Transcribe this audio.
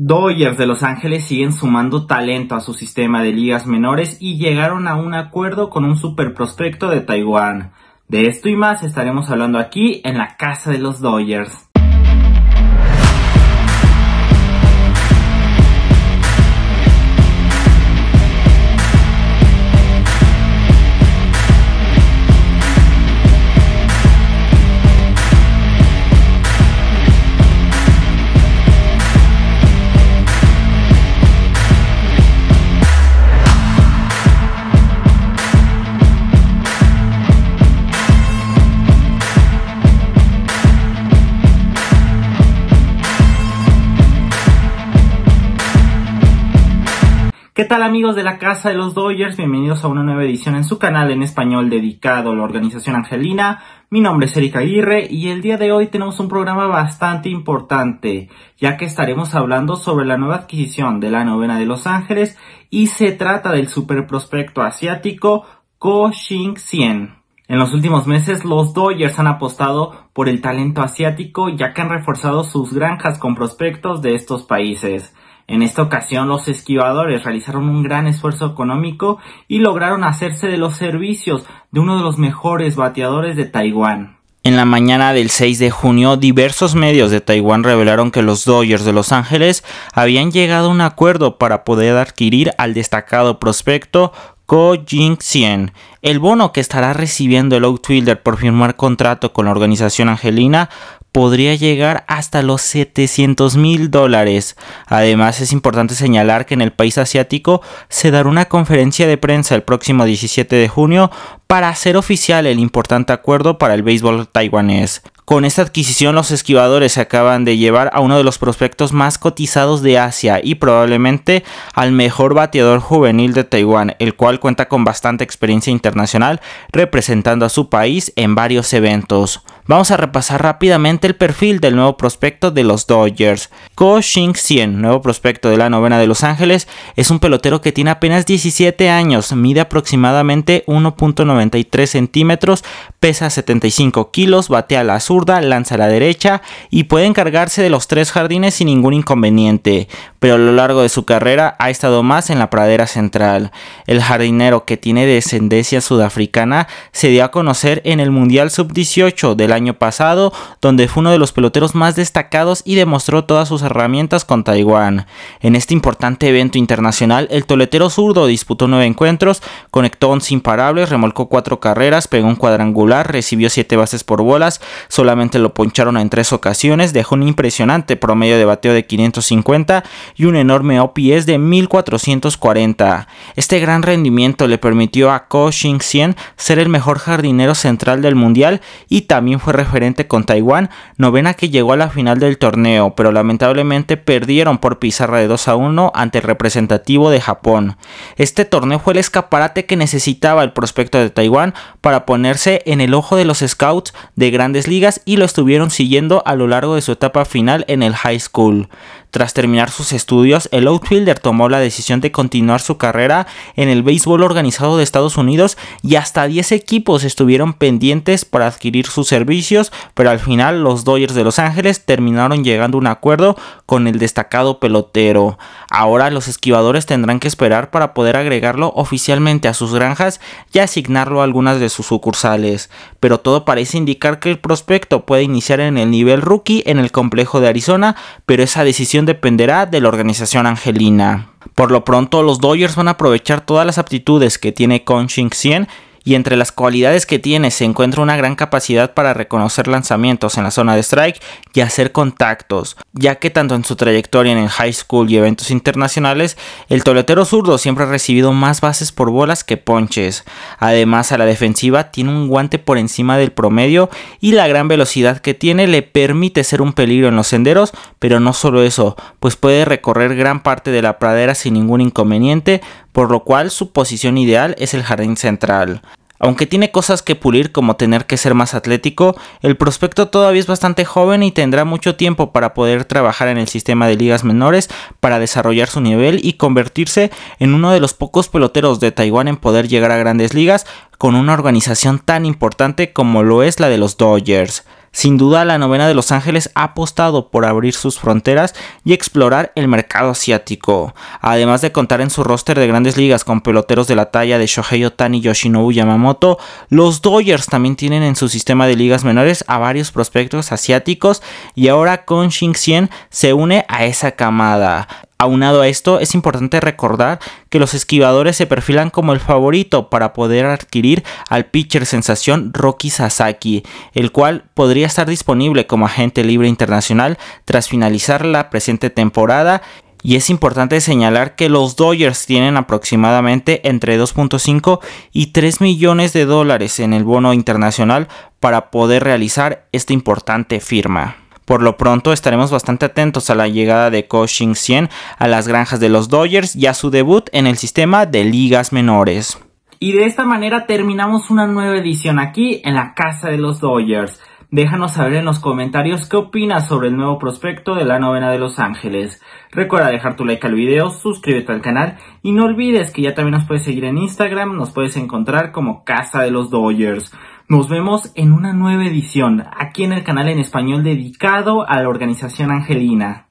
Dodgers de Los Ángeles siguen sumando talento a su sistema de ligas menores y llegaron a un acuerdo con un super prospecto de Taiwán. De esto y más estaremos hablando aquí en la casa de los Dodgers. ¿Qué tal amigos de la Casa de los Dodgers? Bienvenidos a una nueva edición en su canal en español dedicado a la organización angelina. Mi nombre es Erika Aguirre y el día de hoy tenemos un programa bastante importante, ya que estaremos hablando sobre la nueva adquisición de la novena de Los Ángeles y se trata del super prospecto asiático Ko Shing Xian. En los últimos meses los Dodgers han apostado por el talento asiático ya que han reforzado sus granjas con prospectos de estos países. En esta ocasión los esquivadores realizaron un gran esfuerzo económico y lograron hacerse de los servicios de uno de los mejores bateadores de Taiwán. En la mañana del 6 de junio, diversos medios de Taiwán revelaron que los Dodgers de Los Ángeles habían llegado a un acuerdo para poder adquirir al destacado prospecto Ko jing El bono que estará recibiendo el outfielder por firmar contrato con la organización angelina podría llegar hasta los 700 mil dólares. Además es importante señalar que en el país asiático se dará una conferencia de prensa el próximo 17 de junio para hacer oficial el importante acuerdo para el béisbol taiwanés. Con esta adquisición los esquivadores se acaban de llevar a uno de los prospectos más cotizados de Asia y probablemente al mejor bateador juvenil de Taiwán, el cual cuenta con bastante experiencia internacional representando a su país en varios eventos. Vamos a repasar rápidamente el perfil del nuevo prospecto de los Dodgers. Ko Shing-sien, nuevo prospecto de la novena de Los Ángeles, es un pelotero que tiene apenas 17 años, mide aproximadamente 1.93 centímetros, pesa 75 kilos, batea a la zurda, lanza a la derecha y puede encargarse de los tres jardines sin ningún inconveniente, pero a lo largo de su carrera ha estado más en la pradera central. El jardinero que tiene descendencia sudafricana se dio a conocer en el Mundial Sub-18 de la año pasado, donde fue uno de los peloteros más destacados y demostró todas sus herramientas con Taiwán. En este importante evento internacional, el toletero zurdo disputó nueve encuentros, conectó 11 imparables, remolcó cuatro carreras, pegó un cuadrangular, recibió siete bases por bolas, solamente lo poncharon en tres ocasiones, dejó un impresionante promedio de bateo de 550 y un enorme OPS de 1440. Este gran rendimiento le permitió a Ko Shing Sien ser el mejor jardinero central del mundial y también fue referente con Taiwán, novena que llegó a la final del torneo, pero lamentablemente perdieron por pizarra de 2 a 1 ante el representativo de Japón. Este torneo fue el escaparate que necesitaba el prospecto de Taiwán para ponerse en el ojo de los scouts de grandes ligas y lo estuvieron siguiendo a lo largo de su etapa final en el high school. Tras terminar sus estudios, el outfielder tomó la decisión de continuar su carrera en el béisbol organizado de Estados Unidos y hasta 10 equipos estuvieron pendientes para adquirir sus servicios, pero al final los Dodgers de Los Ángeles terminaron llegando a un acuerdo con el destacado pelotero. Ahora los esquivadores tendrán que esperar para poder agregarlo oficialmente a sus granjas y asignarlo a algunas de sus sucursales, pero todo parece indicar que el prospecto puede iniciar en el nivel rookie en el complejo de Arizona, pero esa decisión dependerá de la organización angelina. Por lo pronto, los Dodgers van a aprovechar todas las aptitudes que tiene Kong Shin y entre las cualidades que tiene se encuentra una gran capacidad para reconocer lanzamientos en la zona de strike y hacer contactos, ya que tanto en su trayectoria en el high school y eventos internacionales, el toletero zurdo siempre ha recibido más bases por bolas que ponches. Además, a la defensiva tiene un guante por encima del promedio y la gran velocidad que tiene le permite ser un peligro en los senderos, pero no solo eso, pues puede recorrer gran parte de la pradera sin ningún inconveniente, por lo cual su posición ideal es el jardín central. Aunque tiene cosas que pulir como tener que ser más atlético, el prospecto todavía es bastante joven y tendrá mucho tiempo para poder trabajar en el sistema de ligas menores para desarrollar su nivel y convertirse en uno de los pocos peloteros de Taiwán en poder llegar a grandes ligas con una organización tan importante como lo es la de los Dodgers. Sin duda, la novena de Los Ángeles ha apostado por abrir sus fronteras y explorar el mercado asiático. Además de contar en su roster de grandes ligas con peloteros de la talla de Shohei Otani y Yoshinobu Yamamoto, los Dodgers también tienen en su sistema de ligas menores a varios prospectos asiáticos y ahora con Xingxian se une a esa camada. Aunado a esto, es importante recordar que los esquivadores se perfilan como el favorito para poder adquirir al pitcher sensación Rocky Sasaki, el cual podría estar disponible como agente libre internacional tras finalizar la presente temporada y es importante señalar que los Dodgers tienen aproximadamente entre 2.5 y 3 millones de dólares en el bono internacional para poder realizar esta importante firma. Por lo pronto estaremos bastante atentos a la llegada de Coaching 100 a las granjas de los Dodgers y a su debut en el sistema de ligas menores. Y de esta manera terminamos una nueva edición aquí en la casa de los Dodgers. Déjanos saber en los comentarios qué opinas sobre el nuevo prospecto de la novena de Los Ángeles. Recuerda dejar tu like al video, suscríbete al canal y no olvides que ya también nos puedes seguir en Instagram, nos puedes encontrar como Casa de los Dodgers. Nos vemos en una nueva edición aquí en el canal en español dedicado a la organización angelina.